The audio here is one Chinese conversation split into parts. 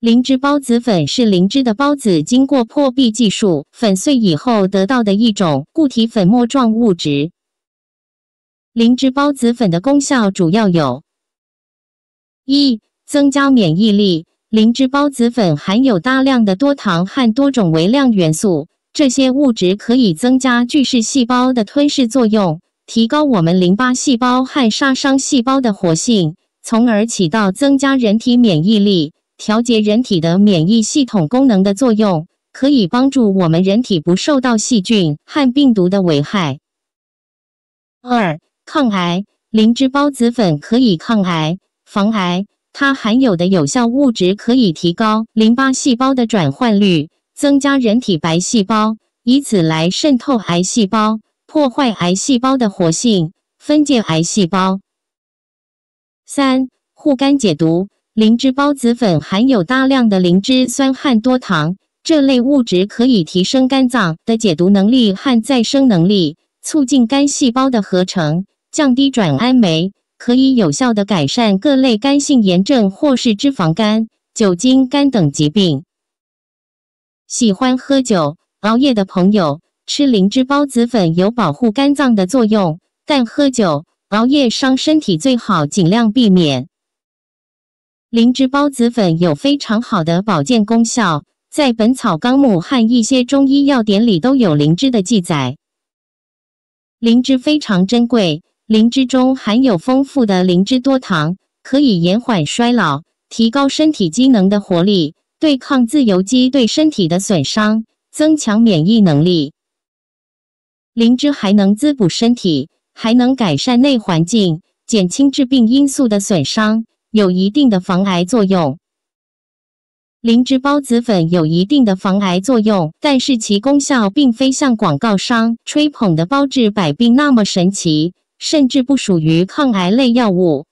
灵芝孢子粉是灵芝的孢子经过破壁技术粉碎以后得到的一种固体粉末状物质。灵芝孢子粉的功效主要有：一、增加免疫力。灵芝孢子粉含有大量的多糖和多种微量元素，这些物质可以增加巨噬细胞的吞噬作用，提高我们淋巴细胞和杀伤细胞的活性，从而起到增加人体免疫力。调节人体的免疫系统功能的作用，可以帮助我们人体不受到细菌和病毒的危害。二、抗癌灵芝孢子粉可以抗癌防癌，它含有的有效物质可以提高淋巴细胞的转换率，增加人体白细胞，以此来渗透癌细胞，破坏癌细胞的活性，分解癌细胞。三、护肝解毒。灵芝孢子粉含有大量的灵芝酸、汉多糖，这类物质可以提升肝脏的解毒能力和再生能力，促进肝细胞的合成，降低转氨酶，可以有效的改善各类肝性炎症或是脂肪肝、酒精肝等疾病。喜欢喝酒、熬夜的朋友吃灵芝孢子粉有保护肝脏的作用，但喝酒、熬夜伤身体，最好尽量避免。灵芝孢子粉有非常好的保健功效，在《本草纲目》和一些中医药典里都有灵芝的记载。灵芝非常珍贵，灵芝中含有丰富的灵芝多糖，可以延缓衰老，提高身体机能的活力，对抗自由基对身体的损伤，增强免疫能力。灵芝还能滋补身体，还能改善内环境，减轻致病因素的损伤。有一定的防癌作用，灵芝孢子粉有一定的防癌作用，但是其功效并非像广告商吹捧的“包治百病”那么神奇，甚至不属于抗癌类药物。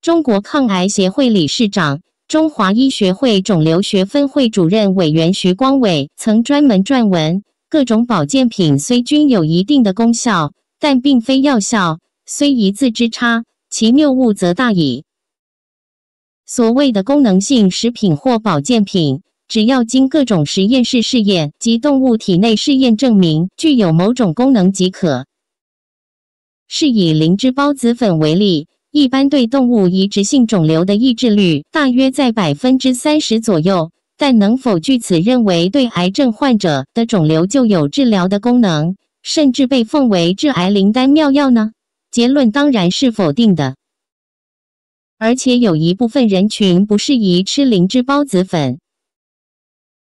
中国抗癌协会理事长、中华医学会肿瘤学分会主任委员徐光伟曾专门撰文：各种保健品虽均有一定的功效，但并非药效，虽一字之差，其谬误则大矣。所谓的功能性食品或保健品，只要经各种实验室试验及动物体内试验证明具有某种功能即可。是以灵芝孢子粉为例，一般对动物移植性肿瘤的抑制率大约在百分之三十左右，但能否据此认为对癌症患者的肿瘤就有治疗的功能，甚至被奉为致癌灵丹妙药呢？结论当然是否定的。而且有一部分人群不适宜吃灵芝孢子粉，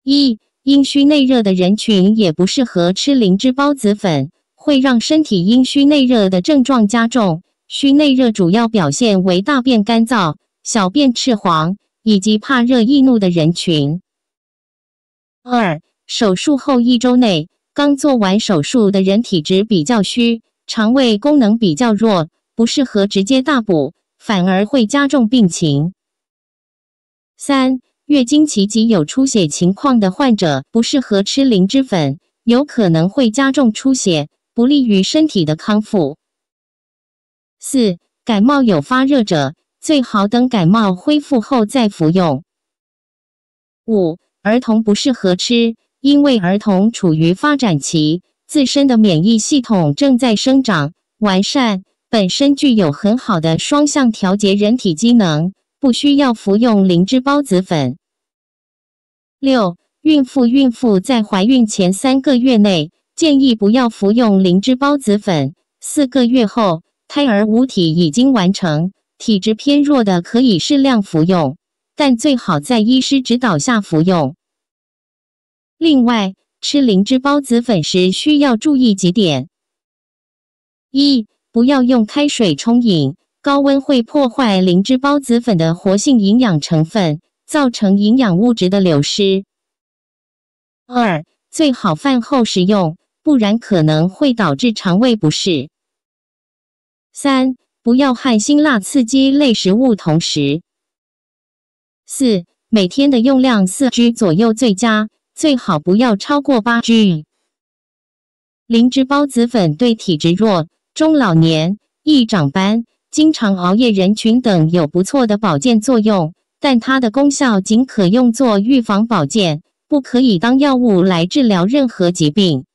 一阴虚内热的人群也不适合吃灵芝孢子粉，会让身体阴虚内热的症状加重。虚内热主要表现为大便干燥、小便赤黄以及怕热易怒的人群。二手术后一周内，刚做完手术的人体质比较虚，肠胃功能比较弱，不适合直接大补。反而会加重病情。三、月经期及有出血情况的患者不适合吃灵芝粉，有可能会加重出血，不利于身体的康复。四、感冒有发热者最好等感冒恢复后再服用。五、儿童不适合吃，因为儿童处于发展期，自身的免疫系统正在生长完善。本身具有很好的双向调节人体机能，不需要服用灵芝孢子粉。六、孕妇孕妇在怀孕前三个月内建议不要服用灵芝孢子粉，四个月后胎儿五体已经完成，体质偏弱的可以适量服用，但最好在医师指导下服用。另外，吃灵芝孢子粉时需要注意几点：一、不要用开水冲饮，高温会破坏灵芝孢子粉的活性营养成分，造成营养物质的流失。二、最好饭后食用，不然可能会导致肠胃不适。三、不要和辛辣刺激类食物同食。四、每天的用量四 g 左右最佳，最好不要超过八 g。灵芝孢子粉对体质弱。中老年易长斑、经常熬夜人群等有不错的保健作用，但它的功效仅可用作预防保健，不可以当药物来治疗任何疾病。